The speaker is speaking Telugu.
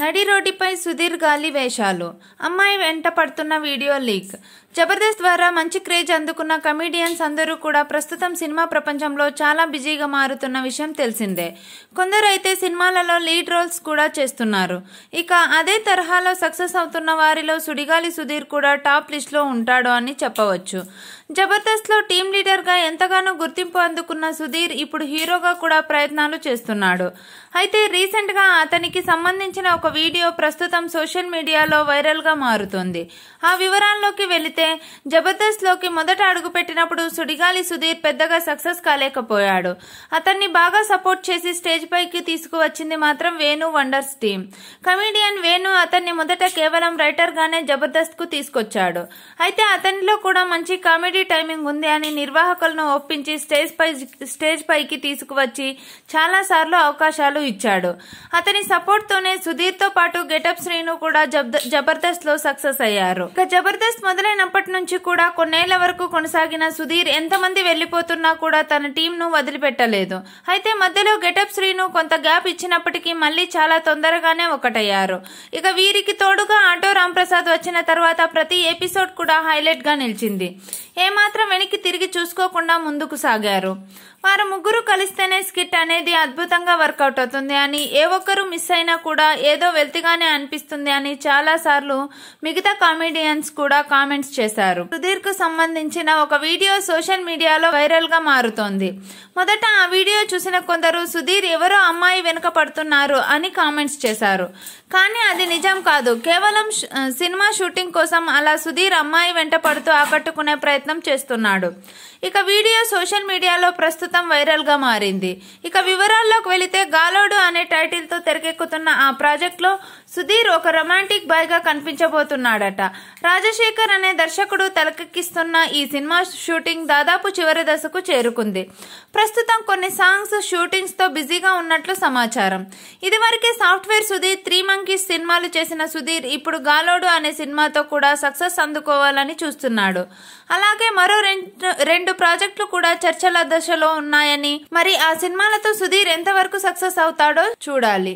నడి రోడ్డుపై సుధీర్ గాలి వేషాలు అమ్మాయి వెంట పడుతున్న వీడియో లీక్ జబర్దస్త్ ద్వారా మంచి క్రేజ్ అందుకున్న కమీడియన్స్ అందరూ కూడా ప్రస్తుతం సినిమా ప్రపంచంలో చాలా బిజీగా మారుతున్న విషయం తెలిసిందే కొందరైతే సినిమాలలో లీడ్ రోల్స్ కూడా చేస్తున్నారు ఇక అదే తరహాలో సక్సెస్ అవుతున్న వారిలో సుడిగాలి సుధీర్ కూడా టాప్ లిస్ట్లో ఉంటాడు అని చెప్పవచ్చు జబర్దస్త్లో టీం లీడర్గా ఎంతగానో గుర్తింపు అందుకున్న సుధీర్ ఇప్పుడు హీరోగా కూడా ప్రయత్నాలు చేస్తున్నాడు అయితే రీసెంట్గా అతనికి సంబంధించిన ఒక వీడియో ప్రస్తుతం సోషల్ మీడియాలో వైరల్గా మారుతుంది ఆ వివరాల్లోకి వెళితే జబర్దస్త్లోకి మొదట అడుగుపెట్టినప్పుడు సుడిగాలి సుధీర్ పెద్దగా సక్సెస్ కాలేకపోయాడు అతన్ని బాగా సపోర్ట్ చేసి స్టేజ్ పైకి తీసుకువచ్చింది మాత్రం Venu wonders team comedian Venu అతన్ని మొదట కేవలం రైటర్గానే జబర్దస్త్కు తీసుకొచ్చాడు అయితే అతనిలో కూడా మంచి కామెడీ డెలివరీ టైమింగ్ ఉంది అని నిర్వాహకులను ఒప్పించి స్టేజ్ పై స్టేజ్ పైకి తీసుకువచ్చి చాలా సార్లు అవకాశాలు ఇచ్చాడు అతని సపోర్ట్తోనే తో పాటు గెటప్ శ్రీను కూడా జబర్దస్త్ లో సక్సెస్ అయ్యారు ఇక జబర్దస్త్ మొదలైనప్పటి నుంచి కూడా కొన్నేళ్ల వరకు కొనసాగిన సుధీర్ ఎంతమంది వెళ్లిపోతున్నా కూడా తన టీంను వదిలిపెట్టలేదు అయితే మధ్యలో గెటప్ శ్రీను కొంత గ్యాప్ ఇచ్చినప్పటికీ మళ్ళీ చాలా తొందరగానే ఒకటయ్యారు ఇక వీరికి తోడుగా ఆటో రాంప్రసాద్ వచ్చిన తర్వాత ప్రతి ఎపిసోడ్ కూడా హైలైట్ గా నిలిచింది ఏ ఏమాత్రం వెనక్కి తిరిగి చూసుకోకుండా ముందుకు సాగారు వారు ముగ్గురు కలిస్తేనే స్కిట్ అనేది అద్భుతంగా వర్కౌట్ అవుతుంది అని ఏ ఒక్కరు మిస్ అయినా కూడా ఏదో వెల్తిగానే అనిపిస్తుంది అని చాలాసార్లు మిగతా కామెడియన్స్ కూడా కామెంట్స్ చేశారు సుధీర్కు సంబంధించిన ఒక వీడియో సోషల్ మీడియాలో వైరల్గా మారుతోంది మొదట ఆ వీడియో చూసిన కొందరు సుధీర్ ఎవరో అమ్మాయి వెనుక పడుతున్నారు అని కామెంట్స్ చేశారు కానీ అది నిజం కాదు కేవలం సినిమా షూటింగ్ కోసం అలా సుధీర్ అమ్మాయి వెంట పడుతూ ఆకట్టుకునే ప్రయత్నం చేస్తున్నాడు ఇక వీడియో సోషల్ మీడియాలో ప్రస్తుతం క్రితం వైరల్గా మారింది ఇక వివరాల్లోకి వెళితే గాలోడు అనే టైటిల్తో తెరకెక్కుతున్న ఆ ప్రాజెక్ట్లో సుధీర్ ఒక రొమాంటిక్ గా కనిపించబోతున్నాడట రాజశేఖర్ అనే దర్శకుడు తలకెక్కిస్తున్న ఈ సినిమా షూటింగ్ దాదాపు చివరి దశకు చేరుకుంది ప్రస్తుతం కొన్ని సాంగ్స్ షూటింగ్స్తో బిజీగా ఉన్నట్లు సమాచారం ఇదివరకే సాఫ్ట్వేర్ సుధీర్ త్రీ మంకీస్ సినిమాలు చేసిన సుధీర్ ఇప్పుడు గాలోడు అనే సినిమాతో కూడా సక్సెస్ అందుకోవాలని చూస్తున్నాడు అలాగే మరో రెండు రెండు ప్రాజెక్టులు కూడా చర్చల దశలో ఉన్నాయని మరి ఆ సినిమాలతో సుధీర్ ఎంతవరకు సక్సెస్ అవుతాడో చూడాలి